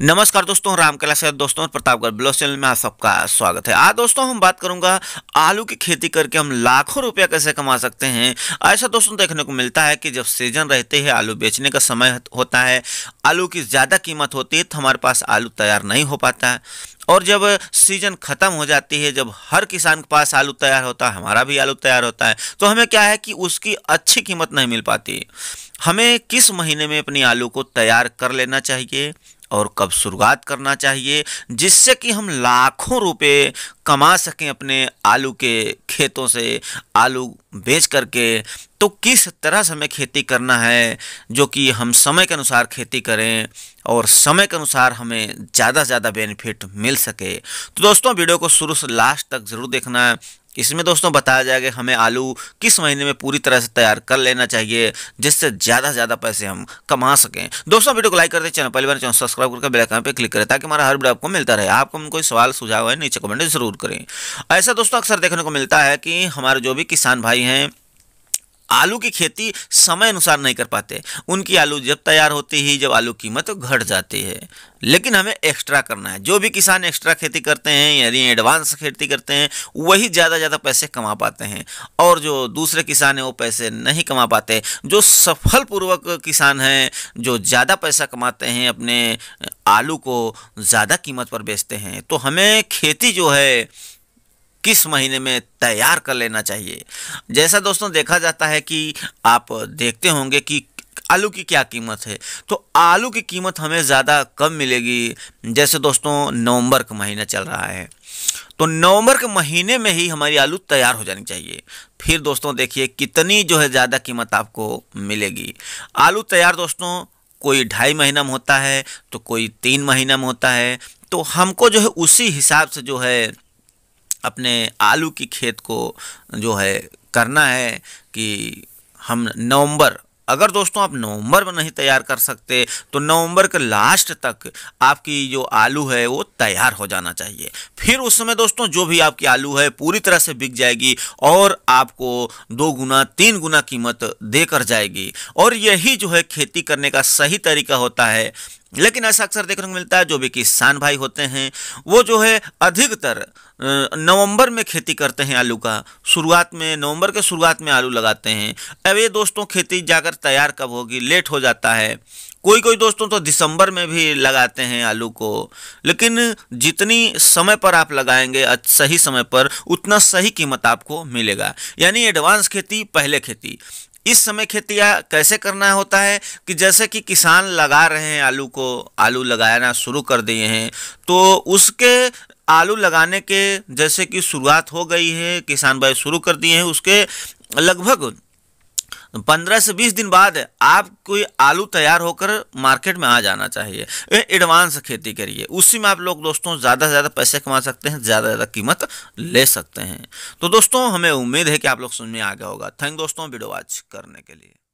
नमस्कार दोस्तों राम कैलाश दोस्तों प्रतापगढ़ ब्लॉग चैनल में आप सबका स्वागत है आज दोस्तों हम बात करूंगा आलू की खेती करके हम लाखों रुपया कैसे कमा सकते हैं ऐसा दोस्तों देखने को मिलता है कि जब सीजन रहते हैं आलू बेचने का समय होता है आलू की ज़्यादा कीमत होती है तो हमारे पास आलू तैयार नहीं हो पाता है और जब सीजन ख़त्म हो जाती है जब हर किसान के पास आलू तैयार होता है हमारा भी आलू तैयार होता है तो हमें क्या है कि उसकी अच्छी कीमत नहीं मिल पाती हमें किस महीने में अपनी आलू को तैयार कर लेना चाहिए और कब शुरुआत करना चाहिए जिससे कि हम लाखों रुपए कमा सकें अपने आलू के खेतों से आलू बेच करके तो किस तरह से हमें खेती करना है जो कि हम समय के अनुसार खेती करें और समय के अनुसार हमें ज़्यादा से ज़्यादा बेनिफिट मिल सके तो दोस्तों वीडियो को शुरू से लास्ट तक ज़रूर देखना है इसमें दोस्तों बताया जाएगा हमें आलू किस महीने में पूरी तरह से तैयार कर लेना चाहिए जिससे ज़्यादा से ज़्यादा पैसे हम कमा सकें दोस्तों वीडियो को लाइक करते चैनल पहली बार तो चैनल सब्सक्राइब करके बेलाइकन पर क्लिक करें ताकि हमारा हर वीडियो आपको मिलता रहे आपको कोई सवाल सुझाव है नीचे कमेंट जरूर करें ऐसा दोस्तों अक्सर देखने को मिलता है कि हमारे जो भी किसान भाई हैं आलू की खेती समय अनुसार नहीं कर पाते उनकी आलू जब तैयार होती ही जब आलू कीमत तो घट जाती है लेकिन हमें एक्स्ट्रा करना है जो भी किसान एक्स्ट्रा खेती करते हैं यानी एडवांस खेती करते हैं वही ज़्यादा ज़्यादा पैसे कमा पाते हैं और जो दूसरे किसान हैं वो पैसे नहीं कमा पाते जो सफलपूर्वक किसान हैं जो ज़्यादा पैसा कमाते हैं अपने आलू को ज़्यादा कीमत पर बेचते हैं तो हमें खेती जो है किस महीने में तैयार कर लेना चाहिए जैसा दोस्तों देखा जाता है कि आप देखते होंगे कि आलू की क्या कीमत है तो आलू की कीमत हमें ज़्यादा कम मिलेगी जैसे दोस्तों नवंबर का महीना चल रहा है तो नवंबर के महीने में ही हमारी आलू तैयार हो जानी चाहिए फिर दोस्तों देखिए कितनी जो है ज़्यादा कीमत आपको मिलेगी आलू तैयार दोस्तों कोई ढाई महीना में होता है तो कोई तीन महीना में होता है तो हमको जो है उसी हिसाब से जो है अपने आलू की खेत को जो है करना है कि हम नवंबर अगर दोस्तों आप नवंबर में नहीं तैयार कर सकते तो नवंबर के लास्ट तक आपकी जो आलू है वो तैयार हो जाना चाहिए फिर उस समय दोस्तों जो भी आपकी आलू है पूरी तरह से बिक जाएगी और आपको दो गुना तीन गुना कीमत देकर जाएगी और यही जो है खेती करने का सही तरीका होता है लेकिन ऐसा अक्सर देखने को मिलता है जो भी किसान भाई होते हैं वो जो है अधिकतर नवंबर में खेती करते हैं आलू का शुरुआत में नवंबर के शुरुआत में आलू लगाते हैं अब ये दोस्तों खेती जाकर तैयार कब होगी लेट हो जाता है कोई कोई दोस्तों तो दिसंबर में भी लगाते हैं आलू को लेकिन जितनी समय पर आप लगाएंगे सही समय पर उतना सही कीमत आपको मिलेगा यानी एडवांस खेती पहले खेती इस समय खेतिया कैसे करना होता है कि जैसे कि किसान लगा रहे हैं आलू को आलू लगाना शुरू कर दिए हैं तो उसके आलू लगाने के जैसे कि शुरुआत हो गई है किसान भाई शुरू कर दिए हैं उसके लगभग पंद्रह से बीस दिन बाद आप कोई आलू तैयार होकर मार्केट में आ जाना चाहिए एडवांस खेती करिए उसी में आप लोग दोस्तों ज़्यादा से ज़्यादा पैसे कमा सकते हैं ज़्यादा से ज़्यादा कीमत ले सकते हैं तो दोस्तों हमें उम्मीद है कि आप लोग सुनने में आ गया होगा थैंक दोस्तों वीडियो वॉच करने के लिए